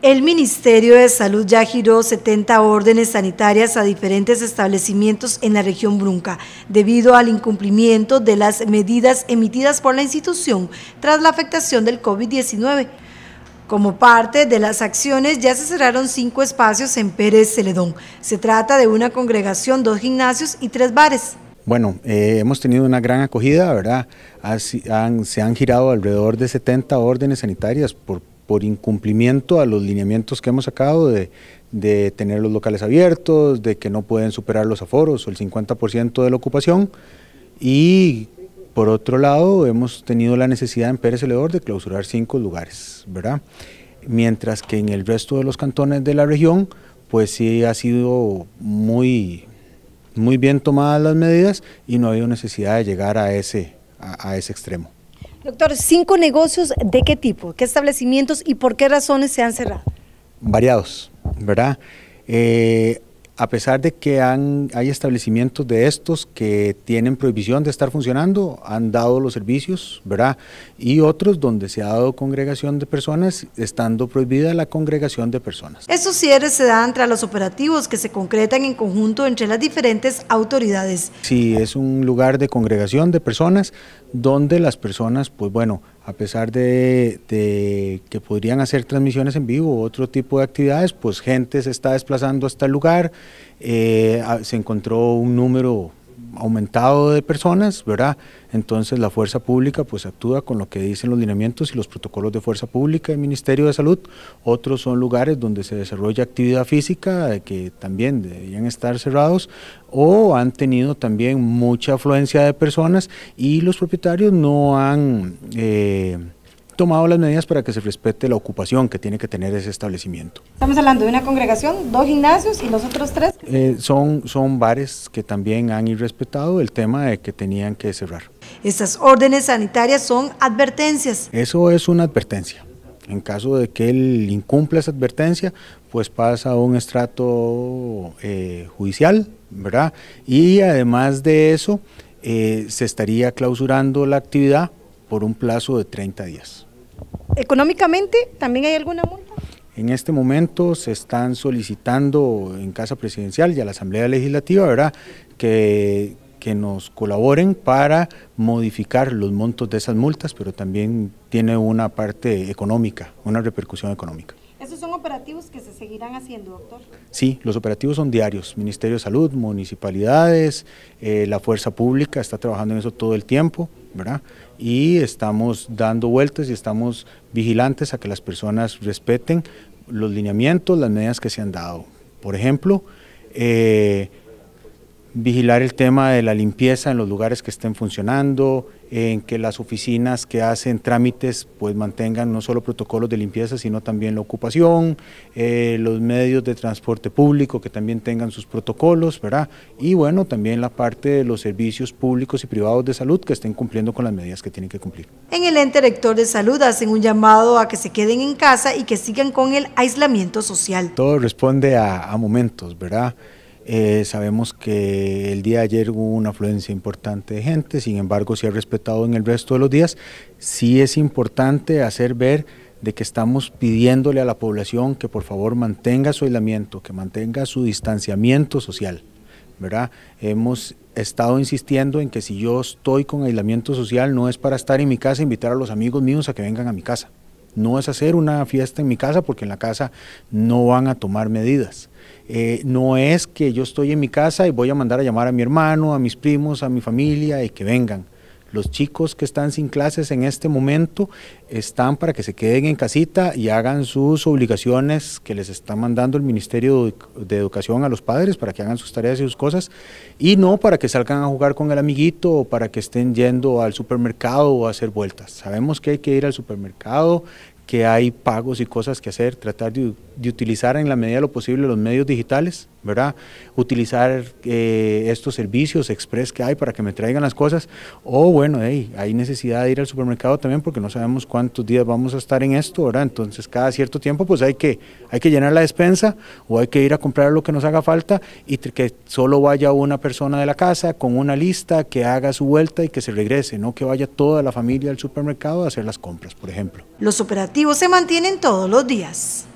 El Ministerio de Salud ya giró 70 órdenes sanitarias a diferentes establecimientos en la región Brunca, debido al incumplimiento de las medidas emitidas por la institución tras la afectación del COVID-19. Como parte de las acciones ya se cerraron cinco espacios en Pérez Celedón. Se trata de una congregación, dos gimnasios y tres bares. Bueno, eh, hemos tenido una gran acogida, ¿verdad? se han girado alrededor de 70 órdenes sanitarias por por incumplimiento a los lineamientos que hemos sacado de, tener los locales abiertos, de que no pueden superar los aforos o el 50% de la ocupación y por otro lado hemos tenido la necesidad en Pérez Celedor de clausurar cinco lugares, ¿verdad? Mientras que en el resto de los cantones de la región pues sí ha sido muy, muy bien tomadas las medidas y no ha habido necesidad de llegar a ese, a ese extremo. Doctor, cinco negocios de qué tipo, qué establecimientos y por qué razones se han cerrado. Variados, ¿verdad? Eh, a pesar de que han, hay establecimientos de estos que tienen prohibición de estar funcionando, han dado los servicios, ¿verdad? Y otros donde se ha dado congregación de personas, estando prohibida la congregación de personas. Esos cierres se dan tras los operativos que se concretan en conjunto entre las diferentes autoridades. Sí, es un lugar de congregación de personas donde las personas, pues bueno, a pesar de, que podrían hacer transmisiones en vivo u otro tipo de actividades, pues gente se está desplazando hasta el este lugar, eh, se encontró un número aumentado de personas, ¿verdad? Entonces la fuerza pública pues actúa con lo que dicen los lineamientos y los protocolos de fuerza pública del Ministerio de Salud. Otros son lugares donde se desarrolla actividad física que también deberían estar cerrados o han tenido también mucha afluencia de personas y los propietarios no han... Eh, tomado las medidas para que se respete la ocupación que tiene que tener ese establecimiento. Estamos hablando de una congregación, dos gimnasios y los otros tres. Eh, son, son bares que también han irrespetado el tema de que tenían que cerrar. Estas órdenes sanitarias son advertencias. Eso es una advertencia. En caso de que él incumpla esa advertencia, pues pasa a un estrato eh, judicial, ¿verdad? Y además de eso, eh, se estaría clausurando la actividad por un plazo de 30 días. ¿Económicamente también hay alguna multa? En este momento se están solicitando en Casa Presidencial y a la Asamblea Legislativa, ¿verdad?, que, que nos colaboren para modificar los montos de esas multas, pero también tiene una parte económica, una repercusión económica. ¿Esos son operativos que se seguirán haciendo, doctor? Sí, los operativos son diarios, Ministerio de Salud, municipalidades, eh, la Fuerza Pública está trabajando en eso todo el tiempo, y estamos dando vueltas y estamos vigilantes a que las personas respeten los lineamientos, las medidas que se han dado. Por ejemplo, eh, vigilar el tema de la limpieza en los lugares que estén funcionando, en que las oficinas que hacen trámites pues mantengan no solo protocolos de limpieza sino también la ocupación, eh, los medios de transporte público que también tengan sus protocolos, ¿verdad? Y bueno, también la parte de los servicios públicos y privados de salud que estén cumpliendo con las medidas que tienen que cumplir. En el ente rector de salud hacen un llamado a que se queden en casa y que sigan con el aislamiento social. Todo responde a, a momentos, ¿verdad? Eh, sabemos que el día de ayer hubo una afluencia importante de gente, sin embargo se ha respetado en el resto de los días. Sí es importante hacer ver de que estamos pidiéndole a la población que por favor mantenga su aislamiento, que mantenga su distanciamiento social. ¿verdad? Hemos estado insistiendo en que si yo estoy con aislamiento social no es para estar en mi casa e invitar a los amigos míos a que vengan a mi casa no es hacer una fiesta en mi casa porque en la casa no van a tomar medidas. Eh, no es que yo estoy en mi casa y voy a mandar a llamar a mi hermano, a mis primos, a mi familia y que vengan. Los chicos que están sin clases en este momento están para que se queden en casita y hagan sus obligaciones que les está mandando el Ministerio de Educación a los padres para que hagan sus tareas y sus cosas y no para que salgan a jugar con el amiguito o para que estén yendo al supermercado o a hacer vueltas. Sabemos que hay que ir al supermercado, que hay pagos y cosas que hacer, tratar de, utilizar en la medida de lo posible los medios digitales ¿verdad? Utilizar eh, estos servicios express que hay para que me traigan las cosas, o bueno, hay necesidad de ir al supermercado también porque no sabemos cuántos días vamos a estar en esto, ¿verdad? Entonces cada cierto tiempo pues hay que, hay que llenar la despensa o hay que ir a comprar lo que nos haga falta y que solo vaya una persona de la casa con una lista que haga su vuelta y que se regrese, no que vaya toda la familia al supermercado a hacer las compras, por ejemplo. Los operativos se mantienen todos los días.